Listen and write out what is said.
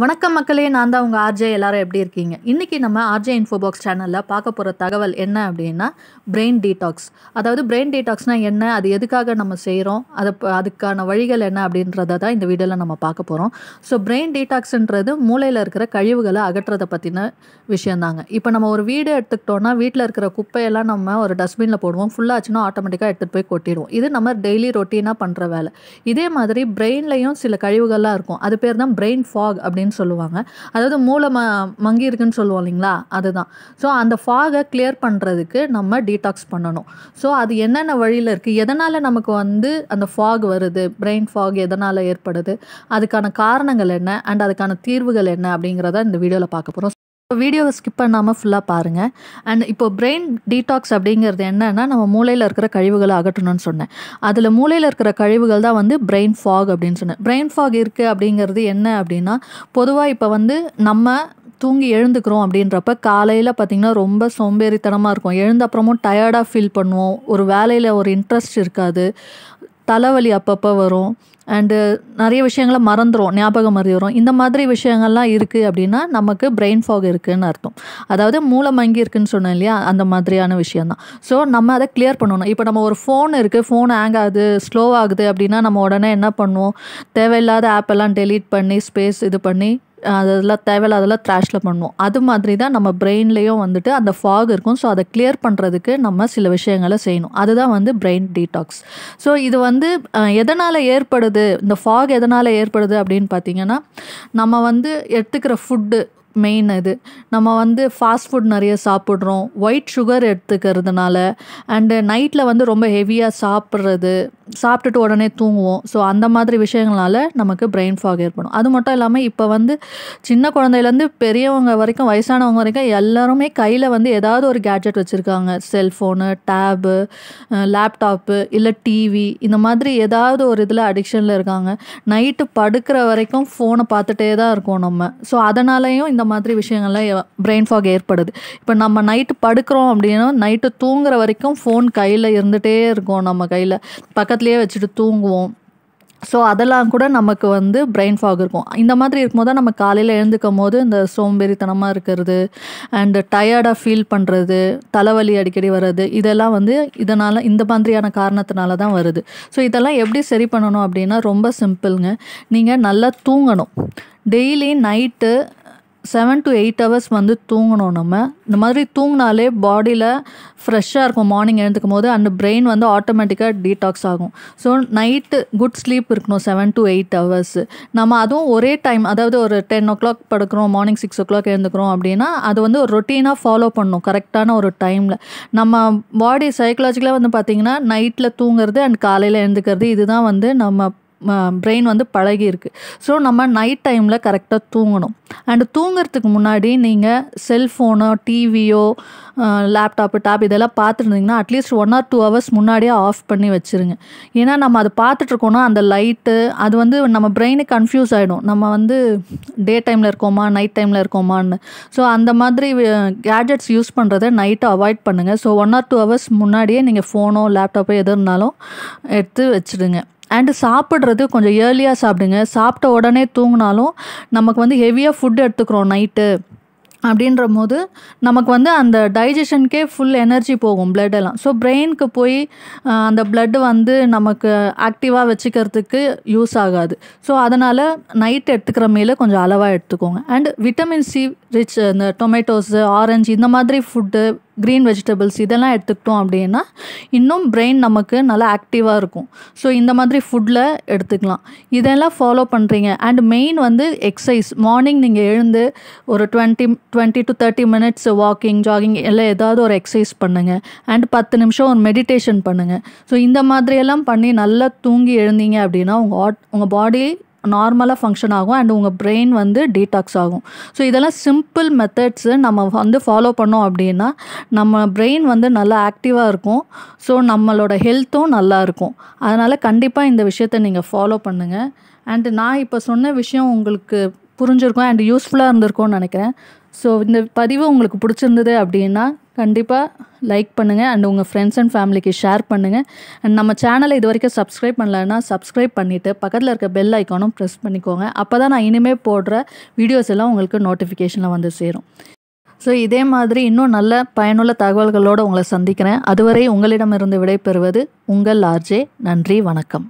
வணக்கம் மக்களே நான் தான் உங்கள் ஆர்ஜே எல்லாரும் எப்படி இருக்கீங்க இன்றைக்கி நம்ம ஆர்ஜே இன்ஃபோபாக்ஸ் சேனலில் பார்க்க போகிற தகவல் என்ன அப்படின்னா பிரெயின் டீடாக்ஸ் அதாவது பிரெயின் டீடாக்ஸ்னால் என்ன அது எதுக்காக நம்ம செய்கிறோம் அதை அதுக்கான வழிகள் என்ன அப்படின்றத தான் இந்த வீடியோவில் நம்ம பார்க்க போகிறோம் ஸோ பிரெயின் டீடாக்ஸுன்றது மூளையில் இருக்கிற கழிவுகளை அகற்றுறதை பற்றின விஷயந்தாங்க இப்போ நம்ம ஒரு வீடு எடுத்துக்கிட்டோன்னா வீட்டில் இருக்கிற குப்பையெல்லாம் நம்ம ஒரு டஸ்ட்பினில் போடுவோம் ஃபுல்லாச்சுன்னா ஆட்டோமேட்டிக்காக எடுத்துகிட்டு போய் கொட்டிடுவோம் இது நம்ம டெய்லி ரொட்டீனாக பண்ணுற வேலை இதே மாதிரி பிரெயின்லேயும் சில கழிவுகள்லாம் இருக்கும் அது பேர் தான் பிரெயின் ஃபாக் அப்படின்னு அப்படின்னு சொல்லுவாங்க அதாவது மூளை ம மங்கி இருக்குன்னு சொல்லுவோம் இல்லைங்களா அதுதான் ஸோ அந்த ஃபாகை கிளியர் பண்ணுறதுக்கு நம்ம டீடாக்ஸ் பண்ணணும் ஸோ அது என்னென்ன வழியில் இருக்குது எதனால் நமக்கு வந்து அந்த ஃபாக் வருது பிரெயின் ஃபாக் எதனால் ஏற்படுது அதுக்கான காரணங்கள் என்ன அண்ட் அதுக்கான தீர்வுகள் என்ன அப்படிங்கிறத இந்த வீடியோவில் பார்க்க போகிறோம் வீடியோவை ஸ்கிப் பண்ணாமல் ஃபுல்லாக பாருங்கள் அண்ட் இப்போ பிரெயின் டீடாக்ஸ் அப்படிங்கிறது என்னென்னா நம்ம மூளையில் இருக்கிற கழிவுகளை அகற்றணும்னு சொன்னேன் அதில் மூளையில் இருக்கிற கழிவுகள் தான் வந்து பிரெயின் ஃபாக் அப்படின்னு சொன்னேன் பிரெயின் ஃபாக் இருக்குது அப்படிங்கிறது என்ன அப்படின்னா பொதுவாக இப்போ வந்து நம்ம தூங்கி எழுந்துக்கிறோம் அப்படின்றப்ப காலையில் பார்த்திங்கன்னா ரொம்ப சோம்பேறித்தனமாக இருக்கும் எழுந்த அப்புறமும் டயர்டாக ஃபீல் பண்ணுவோம் ஒரு வேலையில் ஒரு இன்ட்ரெஸ்ட் இருக்காது தலைவலி அப்பப்போ வரும் அண்டு நிறைய விஷயங்களை மறந்துடும் ஞாபகம் மறதி வரும் இந்த மாதிரி விஷயங்கள்லாம் இருக்குது அப்படின்னா நமக்கு பிரெயின் ஃபாக் இருக்குதுன்னு அர்த்தம் அதாவது மூளை மங்கி இருக்குன்னு சொன்னோம் இல்லையா அந்த மாதிரியான விஷயந்தான் ஸோ நம்ம அதை கிளியர் பண்ணணும் இப்போ நம்ம ஒரு ஃபோன் இருக்குது ஃபோன் ஹேங் ஆகுது ஸ்லோ ஆகுது அப்படின்னா நம்ம உடனே என்ன பண்ணுவோம் தேவையில்லாத ஆப்பெல்லாம் டெலீட் பண்ணி ஸ்பேஸ் இது பண்ணி அதெல்லாம் தேவையில்ல அதெல்லாம் த்ராஷில் பண்ணுவோம் அது மாதிரி தான் நம்ம பிரெயின்லேயும் வந்துட்டு அந்த ஃபாக் இருக்கும் ஸோ அதை கிளியர் பண்ணுறதுக்கு நம்ம சில விஷயங்களை செய்யணும் அதுதான் வந்து பிரெயின் டீடாக்ஸ் ஸோ இது வந்து எதனால் ஏற்படுது இந்த ஃபாக் எதனால் ஏற்படுது அப்படின்னு பார்த்தீங்கன்னா நம்ம வந்து எடுத்துக்கிற ஃபுட்டு மெயின் இது நம்ம வந்து ஃபாஸ்ட் ஃபுட் நிறைய சாப்பிட்றோம் ஒயிட் சுகர் எடுத்துக்கிறதுனால அண்டு நைட்டில் வந்து ரொம்ப ஹெவியாக சாப்பிட்றது சாப்பிட்டுட்டு உடனே தூங்குவோம் ஸோ அந்த மாதிரி விஷயங்களால நமக்கு பிரெயின் ஃபாக் ஏற்படும் அது மட்டும் இல்லாமல் இப்போ வந்து சின்ன குழந்தையிலேருந்து பெரியவங்க வரைக்கும் வயசானவங்க வரைக்கும் எல்லாருமே கையில் வந்து ஏதாவது ஒரு கேட்ஜெட் வச்சுருக்காங்க செல்ஃபோனு டேபு லேப்டாப்பு இல்லை டிவி இந்த மாதிரி ஏதாவது ஒரு இதில் அடிக்ஷனில் இருக்காங்க நைட்டு படுக்கிற வரைக்கும் ஃபோனை பார்த்துட்டே தான் இருக்கோம் நம்ம ஸோ அதனாலையும் இந்த மாதிரி விஷயங்கள்லாம் பிரெயின் ஃபாக் ஏற்படுது இப்போ நம்ம நைட்டு படுக்கிறோம் அப்படின்னா நைட்டு தூங்குற வரைக்கும் ஃபோன் கையில் இருந்துகிட்டே இருக்கும் நம்ம கையில் பக்கத்துலேயே வச்சுட்டு தூங்குவோம் ஸோ அதெல்லாம் கூட நமக்கு வந்து பிரெயின் ஃபாக் இருக்கும் இந்த மாதிரி இருக்கும்போது நம்ம காலையில் எழுந்துக்கும் போது இந்த சோம்பேறித்தனமாக இருக்கிறது அண்டு டயர்டாக ஃபீல் பண்ணுறது தலைவலி அடிக்கடி வர்றது இதெல்லாம் வந்து இதனால் இந்த மாதிரியான காரணத்தினால தான் வருது ஸோ இதெல்லாம் எப்படி சரி பண்ணணும் அப்படின்னா ரொம்ப சிம்பிளுங்க நீங்கள் நல்லா தூங்கணும் daily night seven to eight hours வந்து தூங்கணும் நம்ம இந்த மாதிரி தூங்கினாலே பாடியில் ஃப்ரெஷ்ஷாக இருக்கும் மார்னிங் எழுந்துக்கும் போது அந்த பிரெயின் வந்து ஆட்டோமேட்டிக்காக டீடாக்ஸ் ஆகும் ஸோ நைட்டு குட் ஸ்லீப் இருக்கணும் செவன் டு எயிட் ஹவர்ஸ் நம்ம அதுவும் ஒரே டைம் அதாவது ஒரு டென் ஓ கிளாக் படுக்கிறோம் மார்னிங் சிக்ஸ் ஓ கிளாக் எழுந்துக்கிறோம் அப்படின்னா அது வந்து ஒரு ரொட்டீனாக ஃபாலோ பண்ணணும் கரெக்டான ஒரு டைமில் நம்ம பாடி சைக்கலாஜிக்கலாக வந்து பார்த்திங்கன்னா நைட்டில் தூங்குறது அண்ட் காலையில் எழுந்துக்கிறது இதுதான் வந்து நம்ம பிரெயின் வந்து இருக்குது ஸோ நம்ம நைட் டைமில் கரெக்டாக தூங்கணும் அண்டு தூங்கிறதுக்கு முன்னாடி நீங்கள் செல்ஃபோனோ டிவியோ லேப்டாப்பு டேப் இதெல்லாம் பார்த்துருந்தீங்கன்னா at least one or two hours முன்னாடியே ஆஃப் பண்ணி வச்சுருங்க ஏன்னா நம்ம அதை பார்த்துட்ருக்கோன்னா அந்த லைட்டு அது வந்து நம்ம பிரெயினுக்கு கன்ஃபியூஸ் ஆகிடும் நம்ம வந்து டே டைமில் இருக்கோமா நைட் டைமில் இருக்கோமான்னு ஸோ அந்த மாதிரி கேட்ஜெட்ஸ் யூஸ் பண்ணுறதை நைட்டை அவாய்ட் பண்ணுங்கள் so one or two hours முன்னாடியே நீங்கள் ஃபோனோ லேப்டாப்போ எது இருந்தாலும் எடுத்து வச்சுடுங்க அண்டு சாப்பிட்றது கொஞ்சம் ஏர்லியாக சாப்பிடுங்க சாப்பிட்ட உடனே தூங்கினாலும் நமக்கு வந்து ஹெவியாக ஃபுட் எடுத்துக்கிறோம் நைட்டு அப்படின்ற போது நமக்கு வந்து அந்த டைஜஷனுக்கே ஃபுல் எனர்ஜி போகும் பிளட் எல்லாம் ஸோ பிரெயினுக்கு போய் அந்த பிளட் வந்து நமக்கு ஆக்டிவாக வச்சுக்கிறதுக்கு யூஸ் ஆகாது ஸோ அதனால் நைட் எடுத்துக்கிற மேலே கொஞ்சம் அளவாக எடுத்துக்கோங்க அண்ட் விட்டமின் சி ரிச் இந்த டொமேட்டோஸு ஆரஞ்சு இந்த மாதிரி ஃபுட்டு க்ரீன் வெஜிடபிள்ஸ் இதெல்லாம் எடுத்துக்கிட்டோம் அப்படின்னா இன்னும் பிரெயின் நமக்கு நல்லா ஆக்டிவாக இருக்கும் ஸோ இந்த மாதிரி ஃபுட்டில் எடுத்துக்கலாம் இதெல்லாம் ஃபாலோ பண்ணுறீங்க அண்ட் மெயின் வந்து எக்ஸசைஸ் மார்னிங் நீங்கள் எழுந்து ஒரு twenty twenty to thirty minutes walking jogging எல்லாம் ஏதாவது ஒரு எக்ஸசைஸ் பண்ணுங்கள் அண்ட் பத்து நிமிஷம் ஒரு மெடிடேஷன் பண்ணுங்கள் ஸோ இந்த மாதிரியெல்லாம் பண்ணி நல்லா தூங்கி எழுந்தீங்க அப்படின்னா உங்கள் ஆட் உங்கள் பாடி நார்மலாக ஃபங்க்ஷன் ஆகும் அண்ட் உங்கள் பிரெயின் வந்து டீடாக்ஸ் ஆகும் ஸோ இதெல்லாம் சிம்பிள் மெத்தட்ஸு நம்ம வந்து ஃபாலோ பண்ணோம் அப்படின்னா நம்ம பிரெயின் வந்து நல்லா ஆக்டிவாக இருக்கும் ஸோ நம்மளோட ஹெல்த்தும் நல்லா இருக்கும் அதனால் கண்டிப்பாக இந்த விஷயத்தை நீங்கள் ஃபாலோ பண்ணுங்கள் அண்டு நான் இப்போ சொன்ன விஷயம் உங்களுக்கு புரிஞ்சிருக்கும் அண்ட் யூஸ்ஃபுல்லாக இருந்திருக்கும்னு நினைக்கிறேன் ஸோ இந்த பதிவு உங்களுக்கு பிடிச்சிருந்தது அப்படின்னா கண்டிப்பாக லைக் பண்ணுங்கள் அண்ட் உங்கள் ஃப்ரெண்ட்ஸ் அண்ட் ஃபேமிலிக்கு ஷேர் பண்ணுங்கள் அண்ட் நம்ம சேனலை இது வரைக்கும் சப்ஸ்கிரைப் பண்ணலன்னா சப்ஸ்கிரைப் பண்ணிவிட்டு பக்கத்தில் இருக்க பெல் ஐக்கானும் ப்ரெஸ் பண்ணிக்கோங்க அப்போ தான் நான் இனிமேல் போடுற வீடியோஸ் எல்லாம் உங்களுக்கு நோட்டிஃபிகேஷனில் வந்து சேரும் ஸோ இதே மாதிரி இன்னும் நல்ல பயனுள்ள தகவல்களோடு உங்களை சந்திக்கிறேன் அதுவரை உங்களிடமிருந்து விடைபெறுவது உங்கள் ஆர்ஜே நன்றி வணக்கம்